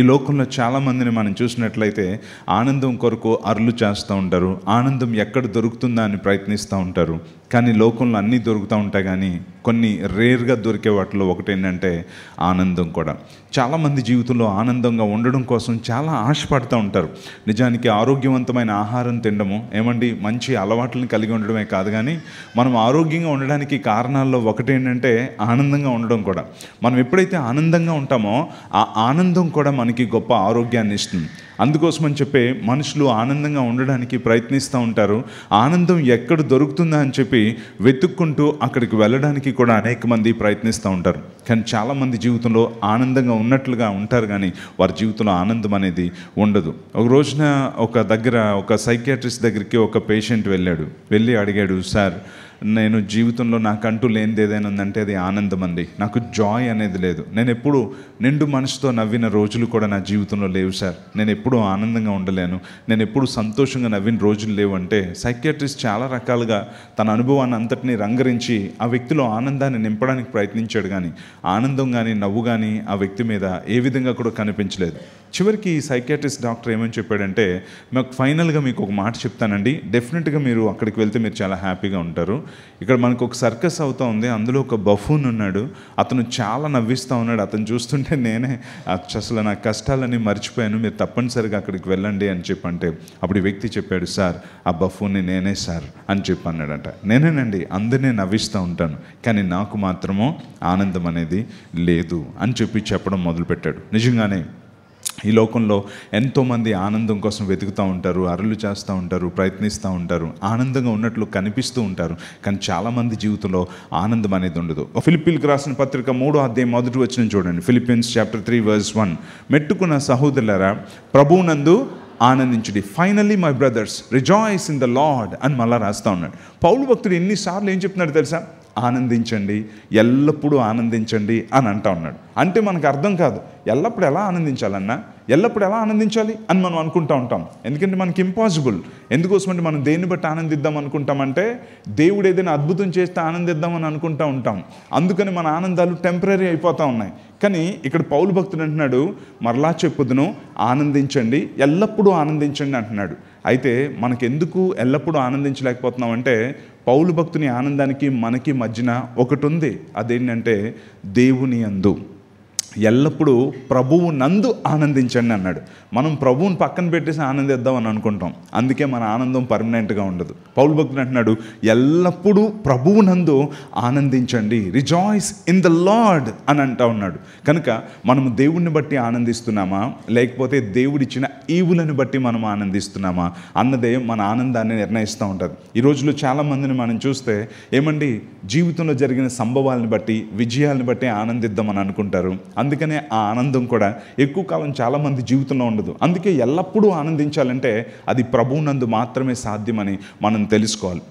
ఈ లోకంలో చాలామందిని మనం చూసినట్లయితే ఆనందం కొరకు అరులు చేస్తూ ఉంటారు ఆనందం ఎక్కడ దొరుకుతుందా అని ప్రయత్నిస్తూ ఉంటారు కానీ లోకంలో అన్నీ దొరుకుతూ ఉంటాయి కానీ కొన్ని రేర్గా దొరికే వాటిలో ఒకటి ఏంటంటే ఆనందం కూడా చాలామంది జీవితంలో ఆనందంగా ఉండడం కోసం చాలా ఆశపడుతూ ఉంటారు నిజానికి ఆరోగ్యవంతమైన ఆహారం తినడము ఏమండి మంచి అలవాట్లను కలిగి ఉండడమే కాదు కానీ మనం ఆరోగ్యంగా ఉండడానికి కారణాల్లో ఒకటి ఏంటంటే ఆనందంగా ఉండడం కూడా మనం ఎప్పుడైతే ఆనందంగా ఉంటామో ఆ ఆనందం కూడా మనకి గొప్ప ఆరోగ్యాన్ని ఇస్తుంది అందుకోసమని చెప్పే మనుషులు ఆనందంగా ఉండడానికి ప్రయత్నిస్తూ ఉంటారు ఆనందం ఎక్కడ దొరుకుతుందా అని చెప్పి వెతుక్కుంటూ అక్కడికి వెళ్ళడానికి కూడా అనేక మంది ప్రయత్నిస్తూ ఉంటారు కానీ చాలామంది జీవితంలో ఆనందంగా ఉన్నట్లుగా ఉంటారు కానీ వారి జీవితంలో ఆనందం అనేది ఉండదు ఒక రోజున ఒక దగ్గర ఒక సైకియాట్రిస్ట్ దగ్గరికి ఒక పేషెంట్ వెళ్ళాడు వెళ్ళి అడిగాడు సార్ నేను జీవితంలో నాకంటూ లేనిది ఏదైనా ఉందంటే అది ఆనందం అండి నాకు జాయ్ అనేది లేదు నేను ఎప్పుడు నిండు మనసుతో నవ్విన రోజులు కూడా నా జీవితంలో లేవు సార్ నేను ఎప్పుడూ ఆనందంగా ఉండలేను నేను ఎప్పుడు సంతోషంగా నవ్విన రోజులు లేవు అంటే సైకియాట్రిస్ట్ చాలా రకాలుగా తన అనుభవాన్ని అంతటిని రంగరించి ఆ వ్యక్తిలో ఆనందాన్ని నింపడానికి ప్రయత్నించాడు కానీ ఆనందం కానీ నవ్వు కానీ ఆ వ్యక్తి మీద ఏ విధంగా కూడా కనిపించలేదు చివరికి ఈ సైకాట్రిస్ట్ డాక్టర్ ఏమని చెప్పాడంటే మాకు ఫైనల్గా మీకు ఒక మాట చెప్తానండి డెఫినెట్గా మీరు అక్కడికి వెళ్తే మీరు చాలా హ్యాపీగా ఉంటారు ఇక్కడ మనకు ఒక సర్కస్ అవుతూ ఉంది అందులో ఒక బఫూన్ ఉన్నాడు అతను చాలా నవ్విస్తూ ఉన్నాడు అతను చూస్తుంటే నేనే అసలు నా కష్టాలన్నీ మర్చిపోయాను మీరు తప్పనిసరిగా అక్కడికి వెళ్ళండి అని చెప్పంటే అప్పుడు వ్యక్తి చెప్పాడు సార్ ఆ బఫూన్ని నేనే సార్ అని చెప్పి అన్నాడంట నేనేనండి అందరినీ నవ్విస్తూ ఉంటాను కానీ నాకు మాత్రము ఆనందం అనేది లేదు అని చెప్పి చెప్పడం మొదలుపెట్టాడు నిజంగానే ఈ లోకంలో ఎంతోమంది ఆనందం కోసం వెతుకుతూ ఉంటారు అరులు చేస్తూ ఉంటారు ప్రయత్నిస్తూ ఉంటారు ఆనందంగా ఉన్నట్లు కనిపిస్తూ ఉంటారు కానీ చాలామంది జీవితంలో ఆనందం అనేది ఉండదు ఫిలిపిన్కి రాసిన పత్రిక మూడో అధ్యాయం మొదటి వచ్చిన చూడండి Philippians chapter three verse one మెట్టుకున్న సహోదరులరా ప్రభునందు ఆనందించుడి finally my brothers rejoice in the Lord అని మళ్ళా రాస్తూ ఉన్నాడు పౌలు భక్తుడు ఎన్నిసార్లు ఏం చెప్తున్నాడు తెలుసా ఆనందించండి ఎల్లప్పుడూ ఆనందించండి అని అంటా ఉన్నాడు అంటే మనకు అర్థం కాదు ఎల్లప్పుడు ఎలా ఆనందించాలన్నా ఎల్లప్పుడు ఎలా ఆనందించాలి అని మనం అనుకుంటూ ఉంటాం ఎందుకంటే మనకి ఇంపాసిబుల్ ఎందుకోసమంటే మనం దేన్ని బట్టి ఆనందిద్దాం అనుకుంటామంటే దేవుడు ఏదైనా అద్భుతం చేస్తే ఆనందిద్దామని అనుకుంటూ ఉంటాం అందుకని మన ఆనందాలు టెంపరీ అయిపోతూ ఉన్నాయి కానీ ఇక్కడ పౌలు భక్తుడు అంటున్నాడు మరలా చెప్పుదును ఆనందించండి ఎల్లప్పుడూ ఆనందించండి అంటున్నాడు అయితే మనకెందుకు ఎల్లప్పుడూ ఆనందించలేకపోతున్నాం అంటే పౌలు భక్తుని ఆనందానికి మనకి మధ్యన ఒకటి ఉంది అదేంటంటే దేవుని అందు ఎల్లప్పుడూ ప్రభువు నందు ఆనందించండి అన్నాడు మనం ప్రభువుని పక్కన పెట్టేసి ఆనందిద్దాం అని అనుకుంటాం అందుకే మన ఆనందం పర్మనెంట్గా ఉండదు పౌలు భక్తుని అంటున్నాడు ఎల్లప్పుడూ ప్రభువు నందు ఆనందించండి రిజాయిస్ ఇన్ ద లార్డ్ అని అంటా ఉన్నాడు కనుక మనము దేవుణ్ణి బట్టి ఆనందిస్తున్నామా లేకపోతే దేవుడిచ్చిన ఈవులను బట్టి మనం ఆనందిస్తున్నామా అన్నదే మన ఆనందాన్ని నిర్ణయిస్తూ ఉంటుంది ఈ రోజులో చాలామందిని మనం చూస్తే ఏమండి జీవితంలో జరిగిన సంభవాలను బట్టి విజయాలను బట్టి ఆనందిద్దామని అనుకుంటారు అందుకనే ఆ ఆనందం కూడా ఎక్కువ కాలం చాలామంది జీవితంలో ఉండదు అందుకే ఎల్లప్పుడూ ఆనందించాలంటే అది ప్రభువునందు మాత్రమే సాధ్యమని మనం తెలుసుకోవాలి